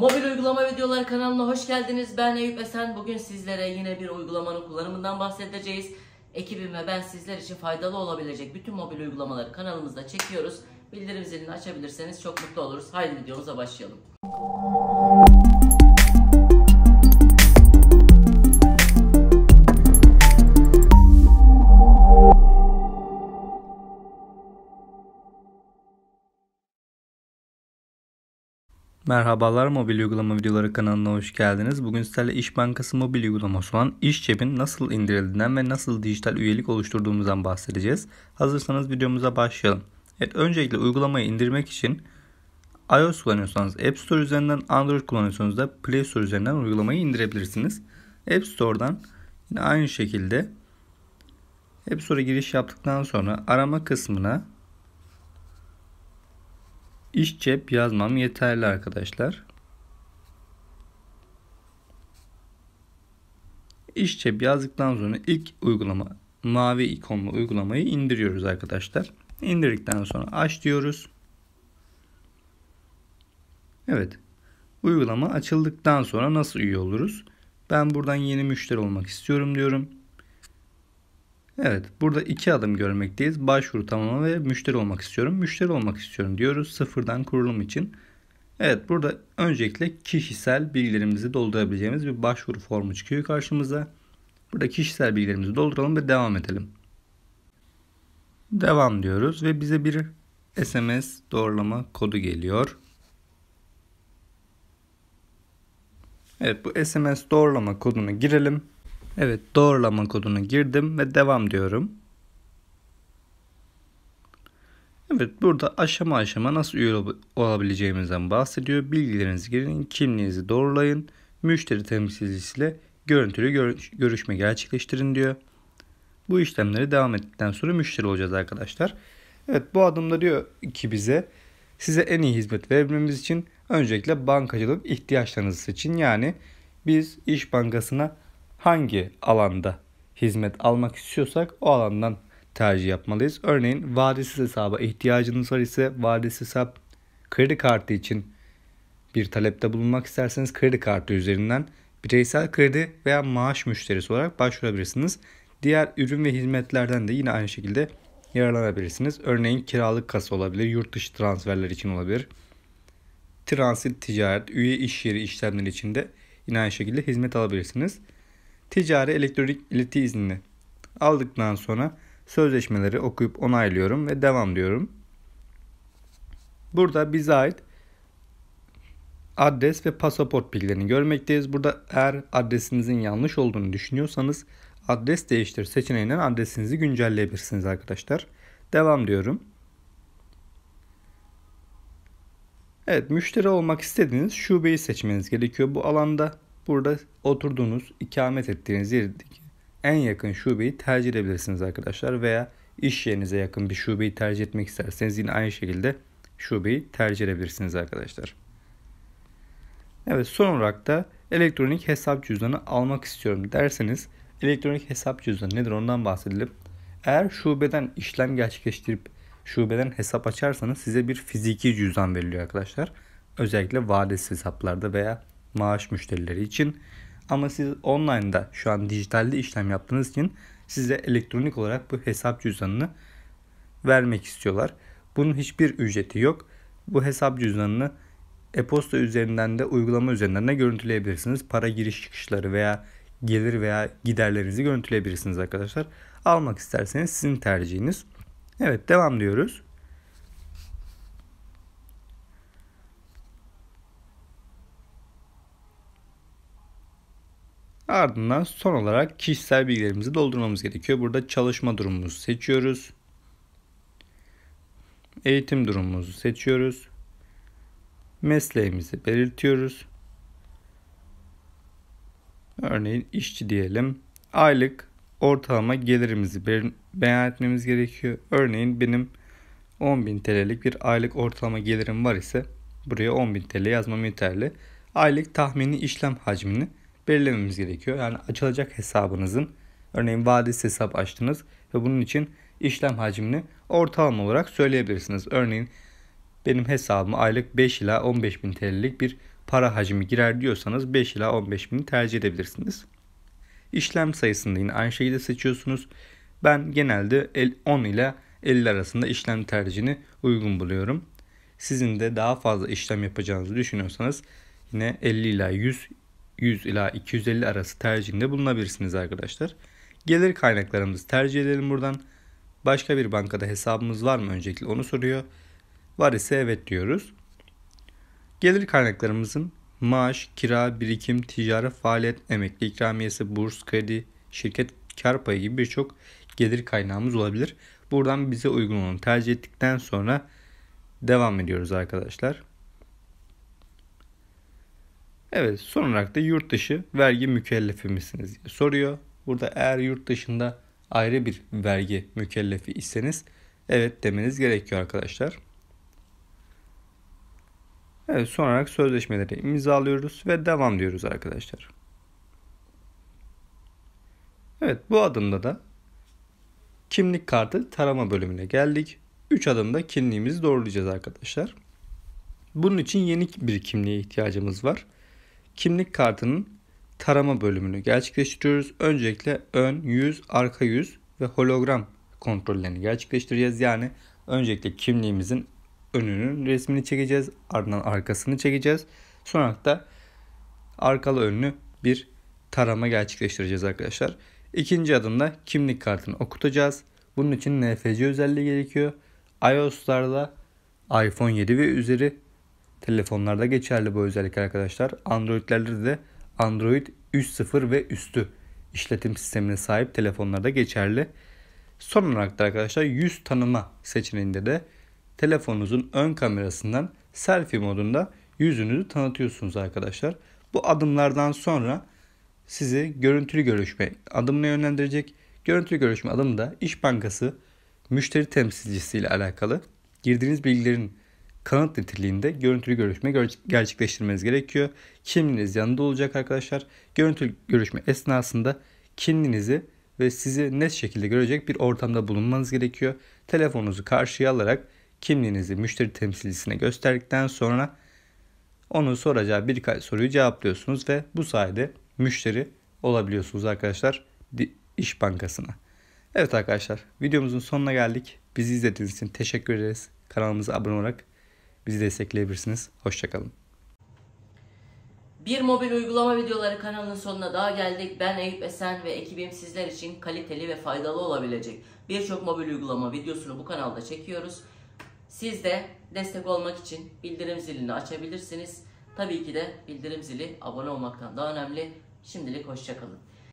Mobil uygulama videoları kanalına hoş geldiniz. Ben Eyüp Esen. Bugün sizlere yine bir uygulamanın kullanımından bahsedeceğiz. Ekibim ve ben sizler için faydalı olabilecek bütün mobil uygulamaları kanalımızda çekiyoruz. Bildirim zilini açabilirseniz çok mutlu oluruz. Haydi videomuza başlayalım. Merhabalar mobil uygulama videoları kanalına hoş geldiniz. Bugün sizlerle İş Bankası mobil uygulaması olan İş Ceb'in nasıl indirildiğinden ve nasıl dijital üyelik oluşturduğumuzdan bahsedeceğiz. Hazırsanız videomuza başlayalım. Evet öncelikle uygulamayı indirmek için iOS kullanıyorsanız App Store üzerinden, Android kullanıyorsanız da Play Store üzerinden uygulamayı indirebilirsiniz. App Store'dan yine aynı şekilde App Store'a giriş yaptıktan sonra arama kısmına iş cep yazmam yeterli arkadaşlar. İş cep yazdıktan sonra ilk uygulama mavi ikonlu uygulamayı indiriyoruz arkadaşlar. İndirdikten sonra aç diyoruz. Evet. Uygulama açıldıktan sonra nasıl üye oluruz? Ben buradan yeni müşteri olmak istiyorum diyorum. Evet burada iki adım görmekteyiz. Başvuru tamamı ve müşteri olmak istiyorum. Müşteri olmak istiyorum diyoruz sıfırdan kurulum için. Evet burada öncelikle kişisel bilgilerimizi doldurabileceğimiz bir başvuru formu çıkıyor karşımıza. Burada kişisel bilgilerimizi dolduralım ve devam edelim. Devam diyoruz ve bize bir SMS doğrulama kodu geliyor. Evet bu SMS doğrulama kodunu girelim. Evet doğrulama kodunu girdim ve devam diyorum. Evet burada aşama aşama nasıl üye olabileceğimizden bahsediyor. Bilgilerinizi girin, kimliğinizi doğrulayın, müşteri temsilcisiyle görüntülü görüş görüşme gerçekleştirin diyor. Bu işlemleri devam ettikten sonra müşteri olacağız arkadaşlar. Evet bu adımda diyor ki bize size en iyi hizmet verebilmemiz için öncelikle bankacılık ihtiyaçlarınızı seçin yani biz iş Bankası'na hangi alanda hizmet almak istiyorsak o alandan tercih yapmalıyız. Örneğin vadesiz hesaba ihtiyacınız var ise vadesiz hesap kredi kartı için bir talepte bulunmak isterseniz kredi kartı üzerinden bireysel kredi veya maaş müşterisi olarak başvurabilirsiniz. Diğer ürün ve hizmetlerden de yine aynı şekilde yararlanabilirsiniz. Örneğin kiralık kasa olabilir, yurt dışı transferler için olabilir. Transit ticaret, üye iş yeri işlemleri için de yine aynı şekilde hizmet alabilirsiniz ticari elektronik ileti iznini aldıktan sonra sözleşmeleri okuyup onaylıyorum ve devam diyorum. Burada bize ait adres ve pasaport bilgilerini görmekteyiz. Burada eğer adresinizin yanlış olduğunu düşünüyorsanız adres değiştir seçeneğinden adresinizi güncelleyebilirsiniz arkadaşlar. Devam diyorum. Evet müşteri olmak istediğiniz şubeyi seçmeniz gerekiyor. Bu alanda Burada oturduğunuz, ikamet ettiğiniz yerdeki en yakın şubeyi tercih edebilirsiniz arkadaşlar veya iş yerinize yakın bir şubeyi tercih etmek isterseniz yine aynı şekilde şubeyi tercih edebilirsiniz arkadaşlar. Evet son olarak da elektronik hesap cüzdanı almak istiyorum derseniz elektronik hesap cüzdanı nedir ondan bahsedelim. Eğer şubeden işlem gerçekleştirip şubeden hesap açarsanız size bir fiziki cüzdan veriliyor arkadaşlar. Özellikle vadesiz hesaplarda veya maaş müşterileri için. Ama siz online'da şu an dijitalde işlem yaptığınız için size elektronik olarak bu hesap cüzdanını vermek istiyorlar. Bunun hiçbir ücreti yok. Bu hesap cüzdanını e-posta üzerinden de uygulama üzerinden de görüntüleyebilirsiniz. Para giriş çıkışları veya gelir veya giderlerinizi görüntüleyebilirsiniz arkadaşlar. Almak isterseniz sizin tercihiniz. Evet devam diyoruz. Ardından son olarak kişisel bilgilerimizi doldurmamız gerekiyor. Burada çalışma durumumuzu seçiyoruz. Eğitim durumumuzu seçiyoruz. Mesleğimizi belirtiyoruz. Örneğin işçi diyelim. Aylık ortalama gelirimizi beyan etmemiz gerekiyor. Örneğin benim 10.000 TL'lik bir aylık ortalama gelirim var ise buraya 10.000 TL yazmam yeterli. Aylık tahmini işlem hacmini belirlememiz gerekiyor. Yani açılacak hesabınızın örneğin vadesi hesap açtınız ve bunun için işlem hacmini ortalama olarak söyleyebilirsiniz. Örneğin benim hesabıma aylık 5 ila 15 bin TL'lik bir para hacmi girer diyorsanız 5 ila 15 bini tercih edebilirsiniz. İşlem sayısını yine aynı şekilde seçiyorsunuz. Ben genelde 10 ile 50 arasında işlem tercihini uygun buluyorum. Sizin de daha fazla işlem yapacağınızı düşünüyorsanız yine 50 ile 100 100 ila 250 arası tercihinde bulunabilirsiniz arkadaşlar. Gelir kaynaklarımızı tercih edelim buradan. Başka bir bankada hesabımız var mı öncelikle onu soruyor. Var ise evet diyoruz. Gelir kaynaklarımızın maaş, kira, birikim, ticari faaliyet, emekli ikramiyesi, burs, kredi, şirket kar payı gibi birçok gelir kaynağımız olabilir. Buradan bize uygun olanı tercih ettikten sonra devam ediyoruz arkadaşlar. Evet son olarak da yurt dışı vergi mükellefi misiniz diye soruyor. Burada eğer yurt dışında ayrı bir vergi mükellefi iseniz evet demeniz gerekiyor arkadaşlar. Evet son olarak sözleşmeleri imzalıyoruz ve devam diyoruz arkadaşlar. Evet bu adımda da kimlik kartı tarama bölümüne geldik. 3 adımda kimliğimizi doğrulayacağız arkadaşlar. Bunun için yeni bir kimliğe ihtiyacımız var kimlik kartının tarama bölümünü gerçekleştiriyoruz. Öncelikle ön yüz, arka yüz ve hologram kontrollerini gerçekleştireceğiz. Yani öncelikle kimliğimizin önünün resmini çekeceğiz. Ardından arkasını çekeceğiz. Sonra da arkalı önlü bir tarama gerçekleştireceğiz arkadaşlar. İkinci adımda kimlik kartını okutacağız. Bunun için NFC özelliği gerekiyor. iOS'larda iPhone 7 ve üzeri telefonlarda geçerli bu özellik arkadaşlar. Android'lerde de Android 3.0 ve üstü işletim sistemine sahip telefonlarda geçerli. Son olarak da arkadaşlar yüz tanıma seçeneğinde de telefonunuzun ön kamerasından selfie modunda yüzünüzü tanıtıyorsunuz arkadaşlar. Bu adımlardan sonra sizi görüntülü görüşme adımına yönlendirecek. Görüntülü görüşme adımı da İş Bankası müşteri temsilcisiyle alakalı. Girdiğiniz bilgilerin kanıt niteliğinde görüntülü görüşme gerçekleştirmeniz gerekiyor. Kimliğiniz yanında olacak arkadaşlar. Görüntülü görüşme esnasında kimliğinizi ve sizi net şekilde görecek bir ortamda bulunmanız gerekiyor. Telefonunuzu karşıya alarak kimliğinizi müşteri temsilcisine gösterdikten sonra onun soracağı birkaç soruyu cevaplıyorsunuz ve bu sayede müşteri olabiliyorsunuz arkadaşlar İş Bankası'na. Evet arkadaşlar videomuzun sonuna geldik. Bizi izlediğiniz için teşekkür ederiz. Kanalımıza abone olarak bizi destekleyebilirsiniz. Hoşçakalın. Bir mobil uygulama videoları kanalının sonuna daha geldik. Ben Eyüp Esen ve ekibim sizler için kaliteli ve faydalı olabilecek birçok mobil uygulama videosunu bu kanalda çekiyoruz. Siz de destek olmak için bildirim zilini açabilirsiniz. Tabii ki de bildirim zili abone olmaktan daha önemli. Şimdilik hoşçakalın.